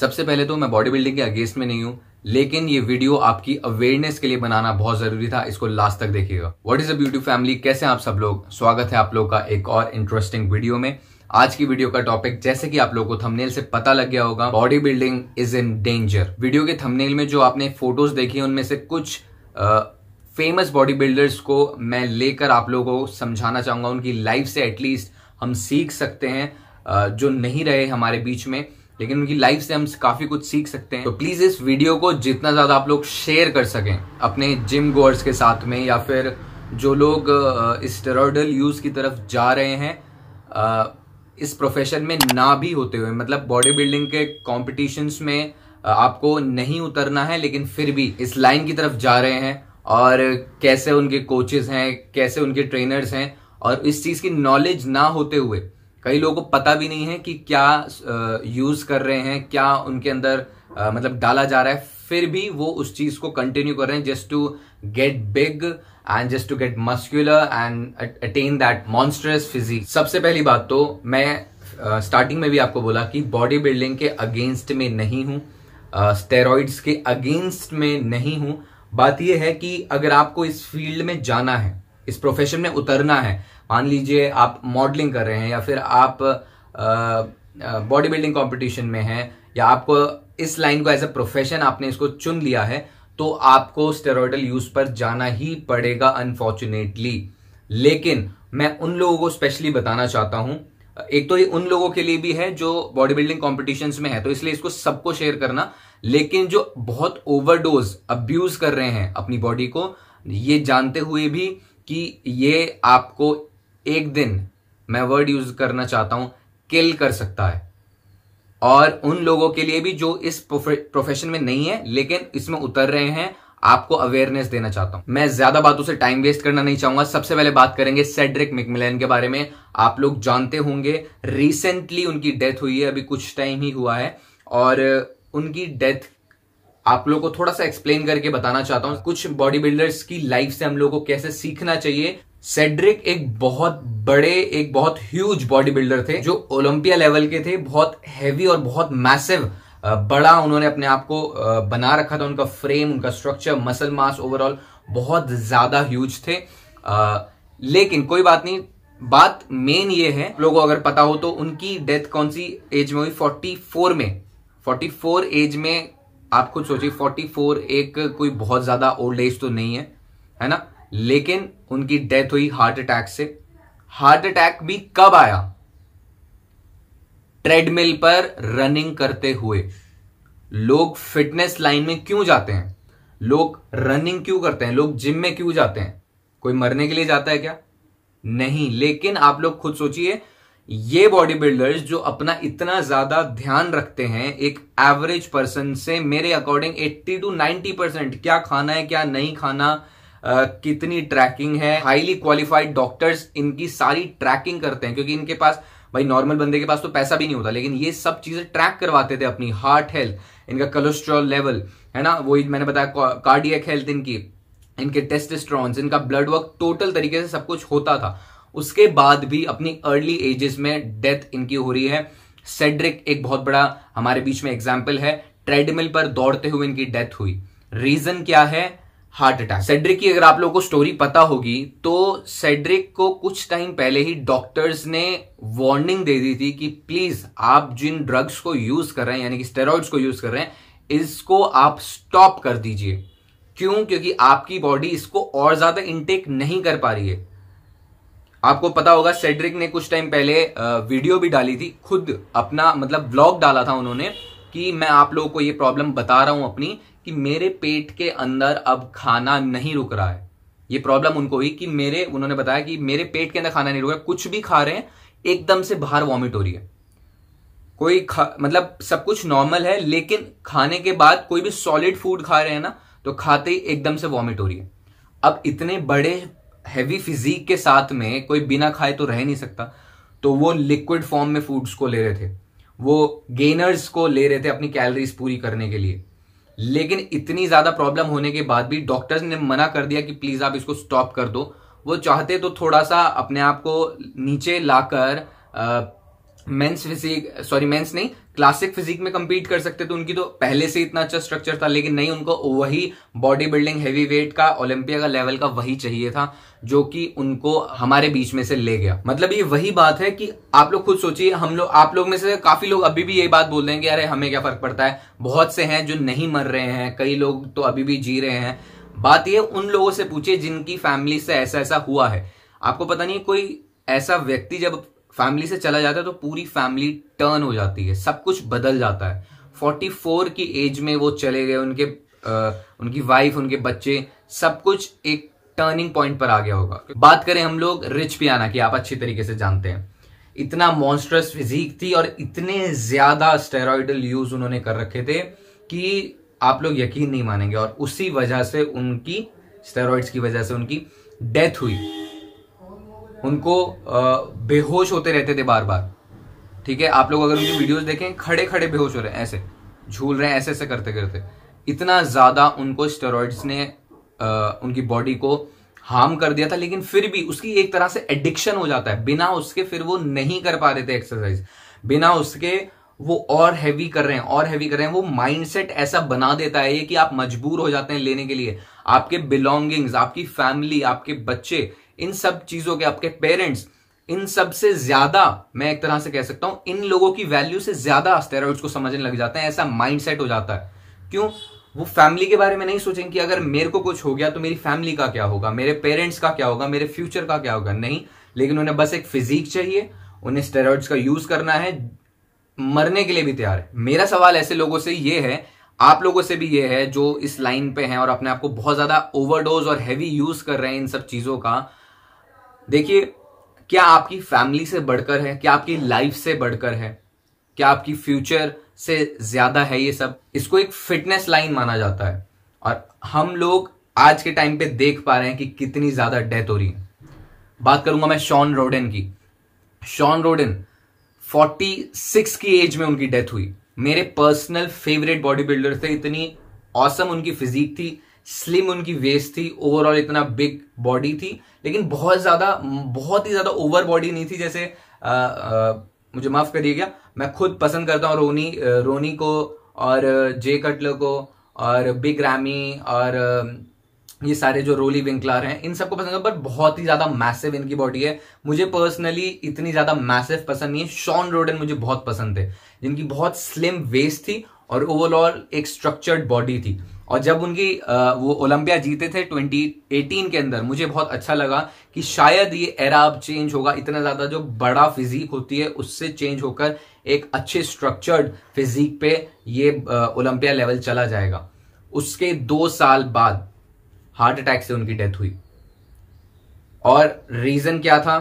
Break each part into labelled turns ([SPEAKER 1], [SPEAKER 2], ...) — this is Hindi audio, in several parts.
[SPEAKER 1] सबसे पहले तो मैं बॉडी बिल्डिंग के अगेंस्ट में नहीं हूं लेकिन ये वीडियो आपकी अवेयरनेस के लिए बनाना बहुत जरूरी था इसको लास्ट तक देखिएगा what is a beauty family कैसे आप सब लोग स्वागत है आप लोग का एक और इंटरेस्टिंग वीडियो में आज की वीडियो का टॉपिक जैसे कि आप लोगों को थंबनेल से पता लग गया होगा body building is in danger video के थंबनेल में जो आपने फोटोज देखी उनमें से कुछ फेमस बॉडी बिल्डर्स को मैं लेकर आप लोगों को समझाना चाहूंगा उनकी लाइफ से एटलीस्ट हम सीख सकते हैं जो नहीं रहे हमारे बीच में लेकिन उनकी लाइफ से हम काफी कुछ सीख सकते हैं तो प्लीज इस वीडियो को जितना ज्यादा आप लोग शेयर कर सकें अपने जिम गोअर्स के साथ में या फिर जो लोग स्टेरॉयडल यूज की तरफ जा रहे हैं इस प्रोफेशन में ना भी होते हुए मतलब बॉडी बिल्डिंग के कॉम्पिटिशन्स में आपको नहीं उतरना है लेकिन फिर भी इस लाइन की तरफ जा रहे हैं और कैसे उनके कोचेज हैं कैसे उनके ट्रेनर्स हैं और इस चीज़ की नॉलेज ना होते हुए कई लोगों को पता भी नहीं है कि क्या यूज कर रहे हैं क्या उनके अंदर मतलब डाला जा रहा है फिर भी वो उस चीज को कंटिन्यू कर रहे हैं just to get big and just to get muscular and attain that monstrous physique सबसे पहली बात तो मैं स्टार्टिंग uh, में भी आपको बोला कि बॉडी बिल्डिंग के अगेंस्ट में नहीं हूं स्टेरॉइड्स uh, के अगेंस्ट में नहीं हूं बात यह है कि अगर आपको इस फील्ड में जाना है इस प्रोफेशन में उतरना है मान लीजिए आप मॉडलिंग कर रहे हैं या फिर आप बॉडी बिल्डिंग कॉम्पिटिशन में हैं या आपको इस लाइन को एज ए प्रोफेशन आपने इसको चुन लिया है तो आपको स्टेरॉयडल यूज पर जाना ही पड़ेगा अनफॉर्चुनेटली लेकिन मैं उन लोगों को स्पेशली बताना चाहता हूं एक तो ये उन लोगों के लिए भी है जो बॉडी बिल्डिंग कॉम्पिटिशन में है तो इसलिए इसको सबको शेयर करना लेकिन जो बहुत ओवरडोज अब्यूज कर रहे हैं अपनी बॉडी को ये जानते हुए भी कि ये आपको एक दिन मैं वर्ड यूज करना चाहता हूं किल कर सकता है और उन लोगों के लिए भी जो इस प्रोफेशन में नहीं है लेकिन इसमें उतर रहे हैं आपको अवेयरनेस देना चाहता हूं मैं ज्यादा बातों से टाइम वेस्ट करना नहीं चाहूंगा सबसे पहले बात करेंगे सेड्रिक मिकमिलन के बारे में आप लोग जानते होंगे रिसेंटली उनकी डेथ हुई है अभी कुछ टाइम ही हुआ है और उनकी डेथ आप लोग को थोड़ा सा एक्सप्लेन करके बताना चाहता हूं कुछ बॉडी बिल्डर्स की लाइफ से हम लोग को कैसे सीखना चाहिए सेड्रिक एक बहुत बड़े एक बहुत ह्यूज बॉडी बिल्डर थे जो ओलंपिया लेवल के थे बहुत हैवी और बहुत मैसिव बड़ा उन्होंने अपने आप को बना रखा था उनका फ्रेम उनका स्ट्रक्चर मसल मास ओवरऑल बहुत ज्यादा ह्यूज थे लेकिन कोई बात नहीं बात मेन ये है लोगों अगर पता हो तो उनकी डेथ कौन सी एज में हुई 44 में 44 एज में आप खुद सोचिए 44 एक कोई बहुत ज्यादा ओल्ड एज तो नहीं है है ना लेकिन उनकी डेथ हुई हार्ट अटैक से हार्ट अटैक भी कब आया ट्रेडमिल पर रनिंग करते हुए लोग फिटनेस लाइन में क्यों जाते हैं लोग रनिंग क्यों करते हैं लोग जिम में क्यों जाते हैं कोई मरने के लिए जाता है क्या नहीं लेकिन आप लोग खुद सोचिए ये बॉडी बिल्डर्स जो अपना इतना ज्यादा ध्यान रखते हैं एक एवरेज पर्सन से मेरे अकॉर्डिंग 80 टू 90 परसेंट क्या खाना है क्या नहीं खाना Uh, कितनी ट्रैकिंग है हाईली क्वालिफाइड डॉक्टर्स इनकी सारी ट्रैकिंग करते हैं क्योंकि इनके पास भाई नॉर्मल बंदे के पास तो पैसा भी नहीं होता लेकिन ये सब चीजें ट्रैक करवाते थे अपनी हार्ट हेल्थ इनका कोलेस्ट्रॉल लेवल है ना वो मैंने बताया कार्डियक हेल्थ इनकी इनके टेस्टेस्ट्रॉन्स इनका ब्लड वर्क टोटल तरीके से सब कुछ होता था उसके बाद भी अपनी अर्ली एजेस में डेथ इनकी हो रही है सेड्रिक एक बहुत बड़ा हमारे बीच में एग्जाम्पल है ट्रेडमिल पर दौड़ते हुए इनकी डेथ हुई रीजन क्या है हार्ट अटैक सेड्रिक की अगर आप लोगों को स्टोरी पता होगी तो सेड्रिक को कुछ टाइम पहले ही डॉक्टर्स ने वार्निंग दे दी थी कि प्लीज आप जिन ड्रग्स को यूज कर रहे हैं यानी कि स्टेरॉइड्स को यूज कर रहे हैं इसको आप स्टॉप कर दीजिए क्यों क्योंकि आपकी बॉडी इसको और ज्यादा इनटेक नहीं कर पा रही है आपको पता होगा सेड्रिक ने कुछ टाइम पहले वीडियो भी डाली थी खुद अपना मतलब ब्लॉग डाला था उन्होंने कि मैं आप लोगों को ये प्रॉब्लम बता रहा हूं अपनी कि मेरे पेट के अंदर अब खाना नहीं रुक रहा है ये प्रॉब्लम उनको हुई कि मेरे उन्होंने बताया कि मेरे पेट के अंदर खाना नहीं रुक रहा कुछ भी खा रहे हैं एकदम से बाहर वॉमिट हो रही है कोई मतलब सब कुछ नॉर्मल है लेकिन खाने के बाद कोई भी सॉलिड फूड खा रहे हैं ना तो खाते ही एकदम से वॉमिट हो रही है अब इतने बड़े हैवी फिजिक के साथ में कोई बिना खाए तो रह नहीं सकता तो वो लिक्विड फॉर्म में फूड्स को ले रहे थे वो गेनर्स को ले रहे थे अपनी कैलोरीज पूरी करने के लिए लेकिन इतनी ज्यादा प्रॉब्लम होने के बाद भी डॉक्टर्स ने मना कर दिया कि प्लीज आप इसको स्टॉप कर दो वो चाहते तो थोड़ा सा अपने आप को नीचे लाकर मेंस फिजिक सॉरी मेंस नहीं क्लासिक फिजिक में कम्पीट कर सकते थे उनकी तो पहले से इतना अच्छा स्ट्रक्चर था लेकिन नहीं उनको वही बॉडी बिल्डिंग हैवी वेट का ओलंपिया का लेवल का वही चाहिए था जो कि उनको हमारे बीच में से ले गया मतलब ये वही बात है कि आप लोग खुद सोचिए हम लोग आप लोग में से काफी लोग अभी भी यही बात बोल रहे हैं कि अरे हमें क्या फर्क पड़ता है बहुत से हैं जो नहीं मर रहे हैं कई लोग तो अभी भी जी रहे हैं बात ये उन लोगों से पूछिए जिनकी फैमिली से ऐसा ऐसा हुआ है आपको पता नहीं कोई ऐसा व्यक्ति जब फैमिली से चला जाता है तो पूरी फैमिली टर्न हो जाती है सब कुछ बदल जाता है 44 की एज में वो चले गए उनके आ, उनकी वाइफ उनके बच्चे सब कुछ एक टर्निंग पॉइंट पर आ गया होगा बात करें हम लोग रिच पियाना की आप अच्छी तरीके से जानते हैं इतना मॉन्स्ट्रस फिजिक थी और इतने ज्यादा स्टेरॉइडल यूज उन्होंने कर रखे थे कि आप लोग यकीन नहीं मानेंगे और उसी वजह से उनकी स्टेरॉइड्स की वजह से उनकी डेथ हुई उनको बेहोश होते रहते थे बार बार ठीक है आप लोग अगर उनकी वीडियोस देखें खड़े खड़े बेहोश हो रहे हैं ऐसे झूल रहे हैं ऐसे ऐसे करते करते इतना ज़्यादा उनको स्टेरॉइड्स ने आ, उनकी बॉडी को हार्म कर दिया था लेकिन फिर भी उसकी एक तरह से एडिक्शन हो जाता है बिना उसके फिर वो नहीं कर पा रहे थे एक्सरसाइज बिना उसके वो और हैवी कर रहे हैं और हैवी कर रहे हैं वो माइंडसेट ऐसा बना देता है ये कि आप मजबूर हो जाते हैं लेने के लिए आपके बिलोंगिंग्स आपकी फैमिली आपके बच्चे इन सब चीजों के आपके पेरेंट्स इन सब से ज्यादा मैं एक तरह से कह सकता हूं इन लोगों की वैल्यू से ज्यादा स्टेरॉइड्स को समझने लग जाते हैं ऐसा माइंडसेट हो जाता है क्यों वो फैमिली के बारे में नहीं सोचेंगे कि अगर मेरे को कुछ हो गया तो मेरी फैमिली का क्या होगा मेरे पेरेंट्स का क्या होगा मेरे फ्यूचर का क्या होगा नहीं लेकिन उन्हें बस एक फिजिक चाहिए उन्हें स्टेरॉइड्स का यूज करना है मरने के लिए भी तैयार है मेरा सवाल ऐसे लोगों से ये है आप लोगों से भी ये है जो इस लाइन पे हैं और अपने आप को बहुत ज्यादा ओवरडोज और हैवी यूज कर रहे हैं इन सब चीजों का देखिए क्या आपकी फैमिली से बढ़कर है क्या आपकी लाइफ से बढ़कर है क्या आपकी फ्यूचर से ज्यादा है ये सब इसको एक फिटनेस लाइन माना जाता है और हम लोग आज के टाइम पे देख पा रहे हैं कि कितनी ज्यादा डेथ हो रही है बात करूंगा मैं शॉन रोडन की शॉन रोडन 46 की एज में उनकी डेथ हुई मेरे पर्सनल फेवरेट बॉडी बिल्डर थे इतनी औसम उनकी फिजिक थी स्लिम उनकी वेस्ट थी ओवरऑल इतना बिग बॉडी थी लेकिन बहुत ज्यादा बहुत ही ज्यादा ओवर बॉडी नहीं थी जैसे आ, आ, मुझे माफ करिएगा मैं खुद पसंद करता हूँ रोनी रोनी को और जे कटलर को और बिग रैमी और ये सारे जो रोली विंकलर हैं इन सबको पसंद है पर बहुत ही ज्यादा मैसिव इनकी बॉडी है मुझे पर्सनली इतनी ज्यादा मैसिव पसंद नहीं है शॉन रोडन मुझे बहुत पसंद थे जिनकी बहुत स्लिम वेस्ट थी और ओवरऑल एक स्ट्रक्चर्ड बॉडी थी और जब उनकी वो ओलंपिया जीते थे 2018 के अंदर मुझे बहुत अच्छा लगा कि शायद ये एरा अब चेंज होगा इतना ज़्यादा जो बड़ा फिजीक होती है उससे चेंज होकर एक अच्छे स्ट्रक्चर्ड फिजिक पे ये ओलंपिया लेवल चला जाएगा उसके दो साल बाद हार्ट अटैक से उनकी डेथ हुई और रीज़न क्या था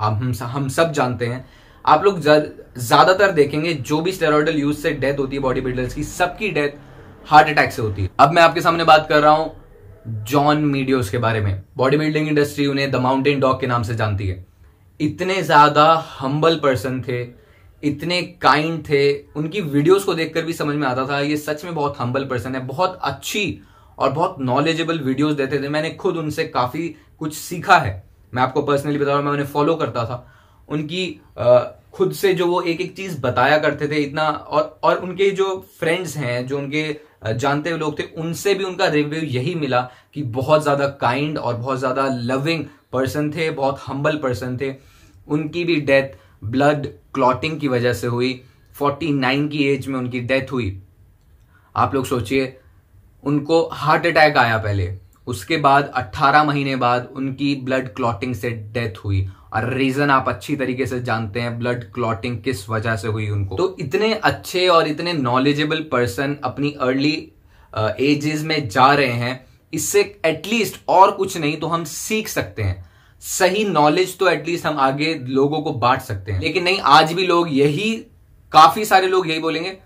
[SPEAKER 1] हम हम सब जानते हैं आप लोग ज्यादातर देखेंगे जो भी स्टेरॉइडल यूज से डेथ होती है बॉडी बिल्डर्स की सबकी डेथ हार्ट अटैक से होती है अब मैं आपके सामने बात कर रहा हूं जॉन मीडियोस के बारे में बॉडी बिल्डिंग इंडस्ट्री उन्हें द माउंटेन डॉग के नाम से जानती है इतने ज्यादा हम्बल पर्सन थे इतने काइंड थे उनकी वीडियोस को देखकर भी समझ में आता था ये सच में बहुत हम्बल पर्सन है बहुत अच्छी और बहुत नॉलेजेबल वीडियोस देते थे मैंने खुद उनसे काफ़ी कुछ सीखा है मैं आपको पर्सनली बता रहा हूं मैं उन्हें फॉलो करता था उनकी आ, खुद से जो वो एक एक चीज़ बताया करते थे इतना और और उनके जो फ्रेंड्स हैं जो उनके जानते हुए लोग थे उनसे भी उनका रिव्यू यही मिला कि बहुत ज़्यादा काइंड और बहुत ज़्यादा लविंग पर्सन थे बहुत हम्बल पर्सन थे उनकी भी डेथ ब्लड क्लॉटिंग की वजह से हुई 49 की एज में उनकी डेथ हुई आप लोग सोचिए उनको हार्ट अटैक आया पहले उसके बाद 18 महीने बाद उनकी ब्लड क्लॉटिंग से डेथ हुई और रीजन आप अच्छी तरीके से जानते हैं ब्लड क्लॉटिंग किस वजह से हुई उनको तो इतने अच्छे और इतने नॉलेजेबल पर्सन अपनी अर्ली एजेस uh, में जा रहे हैं इससे एटलीस्ट और कुछ नहीं तो हम सीख सकते हैं सही नॉलेज तो एटलीस्ट हम आगे लोगों को बांट सकते हैं लेकिन नहीं आज भी लोग यही काफी सारे लोग यही बोलेंगे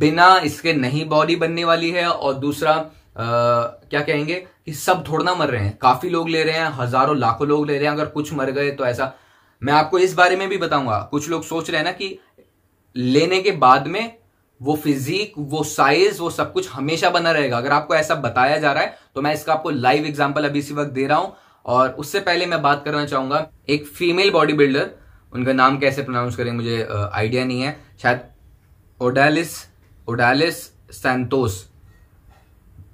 [SPEAKER 1] बिना इसके नहीं बॉडी बनने वाली है और दूसरा क्या कहेंगे कि सब थोड़ा ना मर रहे हैं काफी लोग ले रहे हैं हजारों लाखों लोग ले रहे हैं अगर कुछ मर गए तो ऐसा मैं आपको इस बारे में भी बताऊंगा कुछ लोग सोच रहे हैं ना कि लेने के बाद में वो फिजिक वो साइज वो सब कुछ हमेशा बना रहेगा अगर आपको ऐसा बताया जा रहा है तो मैं इसका आपको लाइव एग्जाम्पल अभी इसी वक्त दे रहा हूं और उससे पहले मैं बात करना चाहूंगा एक फीमेल बॉडी बिल्डर उनका नाम कैसे प्रोनाउंस करें मुझे आइडिया नहीं है शायद ओडालिस ओडालिस सैंतोस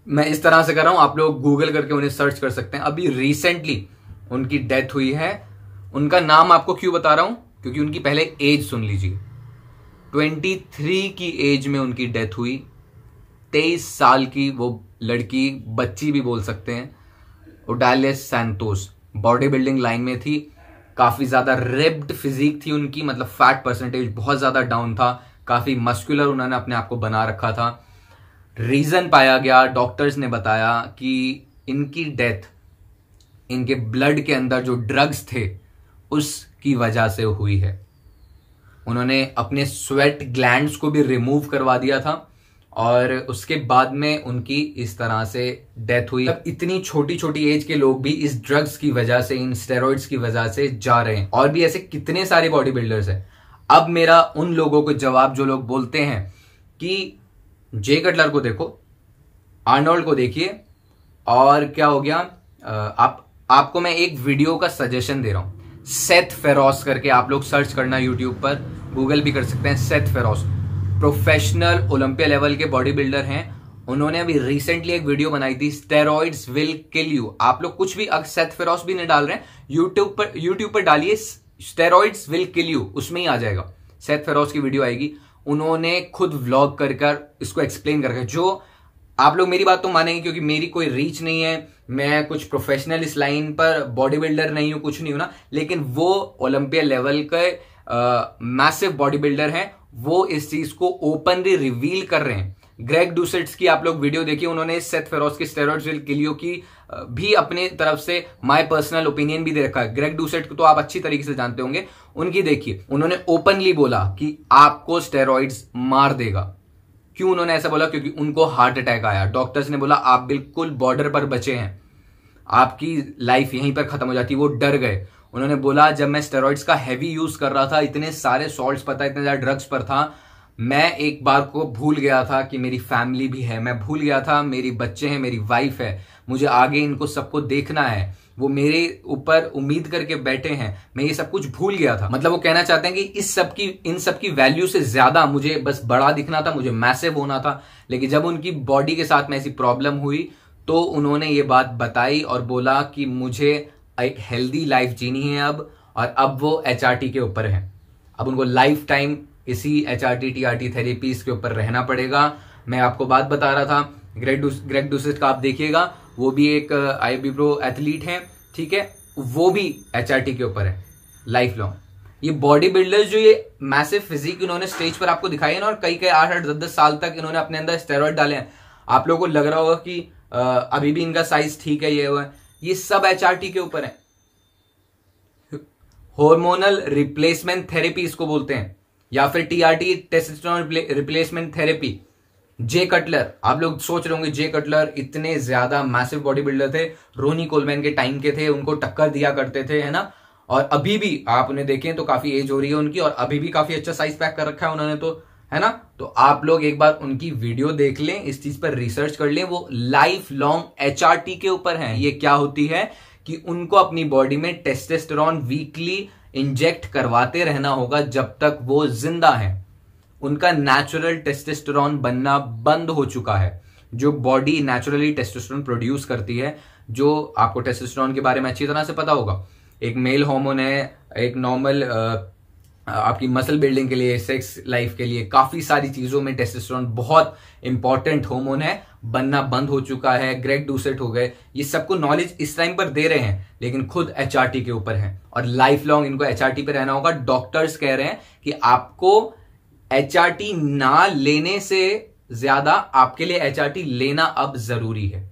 [SPEAKER 1] मैं इस तरह से कर रहा हूं आप लोग गूगल करके उन्हें सर्च कर सकते हैं अभी रिसेंटली उनकी डेथ हुई है उनका नाम आपको क्यों बता रहा हूं क्योंकि उनकी पहले एज सुन लीजिए 23 की एज में उनकी डेथ हुई 23 साल की वो लड़की बच्ची भी बोल सकते हैं ओडालियस सैंतोस बॉडी बिल्डिंग लाइन में थी काफ़ी ज़्यादा रिप्ड फिजिक थी उनकी मतलब फैट परसेंटेज बहुत ज़्यादा डाउन था काफ़ी मस्कुलर उन्होंने अपने आप को बना रखा था रीज़न पाया गया डॉक्टर्स ने बताया कि इनकी डेथ इनके ब्लड के अंदर जो ड्रग्स थे उसकी वजह से हुई है उन्होंने अपने स्वेट ग्लैंड्स को भी रिमूव करवा दिया था और उसके बाद में उनकी इस तरह से डेथ हुई अब इतनी छोटी छोटी एज के लोग भी इस ड्रग्स की वजह से इन स्टेरॉइड्स की वजह से जा रहे हैं और भी ऐसे कितने सारे बॉडी बिल्डर्स हैं अब मेरा उन लोगों को जवाब जो लोग बोलते हैं कि जे कटलर को देखो आर्नोल्ड को देखिए और क्या हो गया आप आपको मैं एक वीडियो का सजेशन दे रहा हूं सेथ फेरोस करके आप लोग सर्च करना यूट्यूब पर गूगल भी कर सकते हैं Seth Feroce professional Olympia level के बॉडी बिल्डर हैं उन्होंने अभी रिसेंटली एक वीडियो बनाई थी स्टेरॉइड्स विल किल यू आप लोग कुछ भी अगर सेथ फेरोस भी नहीं डाल रहे हैं यूट्यूब पर यूट्यूब पर डालिए स्टेरॉइड्स विल किल यू उसमें ही आ जाएगा सेथ फेरोस की वीडियो आएगी उन्होंने खुद व्लॉग कर कर इसको एक्सप्लेन करके जो आप लोग मेरी बात तो मानेंगे क्योंकि मेरी कोई रीच नहीं है मैं कुछ प्रोफेशनल इस लाइन पर बॉडी बिल्डर नहीं हूं कुछ नहीं हूं ना लेकिन वो ओलंपिया लेवल के मैसिव बॉडी बिल्डर हैं वो इस चीज को ओपनली रिवील कर रहे हैं ग्रेग डूसेट्स की आप लोग वीडियो देखिए उन्होंने सेथ फेरोज की स्टेरॉइड्स किलियो की भी अपने तरफ से माय पर्सनल ओपिनियन भी दे रखा है ग्रेग डूसेट को तो आप अच्छी तरीके से जानते होंगे उनकी देखिए उन्होंने ओपनली बोला कि आपको स्टेरॉइड्स मार देगा क्यों उन्होंने ऐसा बोला क्योंकि उनको हार्ट अटैक आया डॉक्टर्स ने बोला आप बिल्कुल बॉर्डर पर बचे हैं आपकी लाइफ यहीं पर खत्म हो जाती वो डर गए उन्होंने बोला जब मैं स्टेरॉइड्स का हैवी यूज कर रहा था इतने सारे सॉल्ट्स पर था इतने ज्यादा ड्रग्स पर था मैं एक बार को भूल गया था कि मेरी फैमिली भी है मैं भूल गया था मेरी बच्चे हैं मेरी वाइफ है मुझे आगे इनको सबको देखना है वो मेरे ऊपर उम्मीद करके बैठे हैं मैं ये सब कुछ भूल गया था मतलब वो कहना चाहते हैं कि इस सब की इन सब की वैल्यू से ज्यादा मुझे बस बड़ा दिखना था मुझे मैसिव होना था लेकिन जब उनकी बॉडी के साथ में ऐसी प्रॉब्लम हुई तो उन्होंने ये बात बताई और बोला कि मुझे एक हेल्दी लाइफ जीनी है अब और अब वो एच के ऊपर है अब उनको लाइफ टाइम इसी H R T T R T therapy के ऊपर रहना पड़ेगा मैं आपको बात बता रहा था ग्रेग डुस, ग्रेग का आप देखिएगा वो भी एक आई बी प्रो एथलीट है ठीक है वो भी एच आर टी के ऊपर है लाइफ लॉन्ग ये बॉडी बिल्डर्स जो ये मैसिव फिजिक इन्होंने स्टेज पर आपको दिखाई है ना और कई कई आठ आठ दस दस साल तक इन्होंने अपने अंदर स्टेरॉइड डाले हैं आप लोगों को लग रहा होगा कि आ, uh, अभी भी इनका साइज ठीक है ये वो है ये सब एच के ऊपर है हॉर्मोनल रिप्लेसमेंट थेरेपी इसको बोलते हैं या फिर TRT testosterone replacement therapy Jay Cutler आप लोग सोच रहे होंगे जे कटलर इतने ज्यादा मैसिव बॉडी बिल्डर थे रोनी कोलमैन के टाइम के थे उनको टक्कर दिया करते थे है ना और अभी भी आप उन्हें देखें तो काफी एज हो रही है उनकी और अभी भी काफी अच्छा साइज पैक कर रखा है उन्होंने तो है ना तो आप लोग एक बार उनकी वीडियो देख लें इस चीज पर रिसर्च कर लें वो लाइफ लॉन्ग एच के ऊपर है ये क्या होती है कि उनको अपनी बॉडी में टेस्टेस्टेरॉन वीकली इंजेक्ट करवाते रहना होगा जब तक वो जिंदा है उनका नेचुरल टेस्टेस्टोरॉन बनना बंद हो चुका है जो बॉडी नेचुरली टेस्टोस्टेरोन प्रोड्यूस करती है जो आपको टेस्टोस्टेरोन के बारे में अच्छी तरह से पता होगा एक मेल हार्मोन है एक नॉर्मल आपकी मसल बिल्डिंग के लिए सेक्स लाइफ के लिए काफी सारी चीजों में टेस्टोस्टेरोन बहुत इंपॉर्टेंट होमोन है बनना बंद हो चुका है ग्रेग डूसेट हो गए ये सबको नॉलेज इस टाइम पर दे रहे हैं लेकिन खुद एच के ऊपर है और लाइफ लॉन्ग इनको एच पर रहना होगा डॉक्टर्स कह रहे हैं कि आपको एच ना लेने से ज्यादा आपके लिए एच लेना अब जरूरी है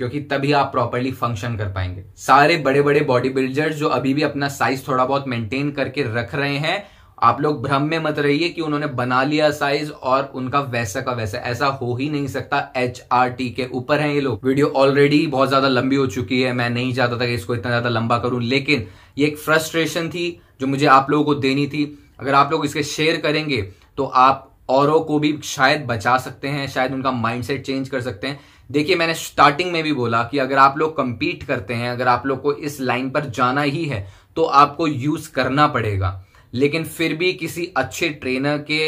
[SPEAKER 1] क्योंकि तभी आप प्रॉपरली फंक्शन कर पाएंगे सारे बड़े बड़े बॉडी बिल्डर्स जो अभी भी अपना साइज थोड़ा बहुत मेंटेन करके रख रहे हैं आप लोग भ्रम में मत रहिए कि उन्होंने बना लिया साइज और उनका वैसा का वैसा ऐसा हो ही नहीं सकता एच आर टी के ऊपर है ये लोग वीडियो ऑलरेडी बहुत ज्यादा लंबी हो चुकी है मैं नहीं चाहता था कि इसको इतना ज्यादा लंबा करूं लेकिन ये एक फ्रस्ट्रेशन थी जो मुझे आप लोगों को देनी थी अगर आप लोग इसके शेयर करेंगे तो आप औरों को भी शायद बचा सकते हैं शायद उनका माइंडसेट चेंज कर सकते हैं देखिए मैंने स्टार्टिंग में भी बोला कि अगर आप लोग कंपीट करते हैं अगर आप लोग को इस लाइन पर जाना ही है तो आपको यूज करना पड़ेगा लेकिन फिर भी किसी अच्छे ट्रेनर के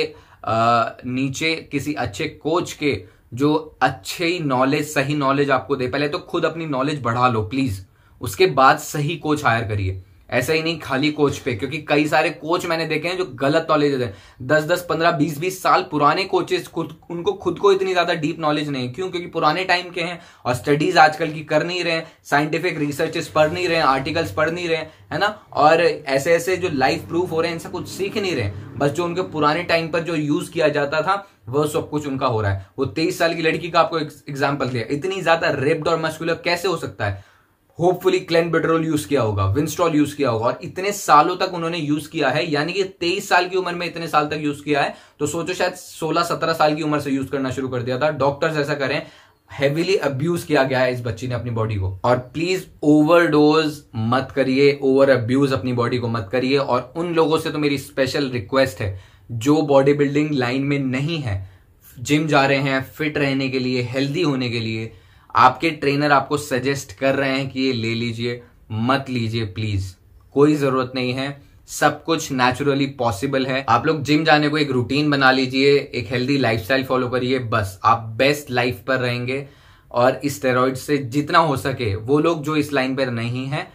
[SPEAKER 1] नीचे किसी अच्छे कोच के जो ही नॉलेज सही नॉलेज आपको दे पहले तो खुद अपनी नॉलेज बढ़ा लो प्लीज उसके बाद सही कोच हायर करिए ऐसा ही नहीं खाली कोच पे क्योंकि कई सारे कोच मैंने देखे हैं जो गलत नॉलेज है दस दस पंद्रह बीस बीस साल पुराने कोचेस खुद उनको खुद को इतनी ज्यादा डीप नॉलेज नहीं है क्यों क्योंकि पुराने टाइम के हैं और स्टडीज आजकल की कर नहीं रहे साइंटिफिक रिसर्चेस पढ़ नहीं रहे हैं आर्टिकल्स पढ़ नहीं रहे है ना और ऐसे ऐसे जो लाइफ प्रूफ हो रहे हैं इनसे कुछ सीख नहीं रहे बस जो उनके पुराने टाइम पर जो यूज किया जाता था वह सब कुछ उनका हो रहा है वो तेईस साल की लड़की का आपको एग्जाम्पल दिया इतनी ज्यादा रेप्ड और मस्कुलर कैसे हो सकता है होपफुली क्लेन बेट्रोल यूज किया होगा विंस्टॉल यूज किया होगा और इतने सालों तक उन्होंने यूज किया है यानी कि तेईस साल की उम्र में इतने साल तक यूज किया है तो सोचो शायद सोलह सत्रह साल की उम्र से यूज करना शुरू कर दिया था डॉक्टर्स ऐसा करें हेविली अब्यूज किया गया है इस बच्ची ने अपनी बॉडी को और प्लीज डोज मत करिए ओवर अब्यूज अपनी बॉडी को मत करिए और उन लोगों से तो मेरी स्पेशल रिक्वेस्ट है जो बॉडी बिल्डिंग लाइन में नहीं है जिम जा रहे हैं फिट रहने के लिए हेल्दी होने के लिए आपके ट्रेनर आपको सजेस्ट कर रहे हैं कि ये ले लीजिए मत लीजिए प्लीज कोई जरूरत नहीं है सब कुछ नेचुरली पॉसिबल है आप लोग जिम जाने को एक रूटीन बना लीजिए एक हेल्दी लाइफस्टाइल फॉलो करिए बस आप बेस्ट लाइफ पर रहेंगे और इस स्टेरॉइड से जितना हो सके वो लोग जो इस लाइन पर नहीं है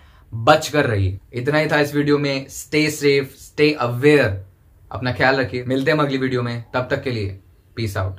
[SPEAKER 1] बच कर रही इतना ही था इस वीडियो में स्टे सेफ स्टे अवेयर अपना ख्याल रखिए मिलते हैं अगली वीडियो में तब तक के लिए Peace out.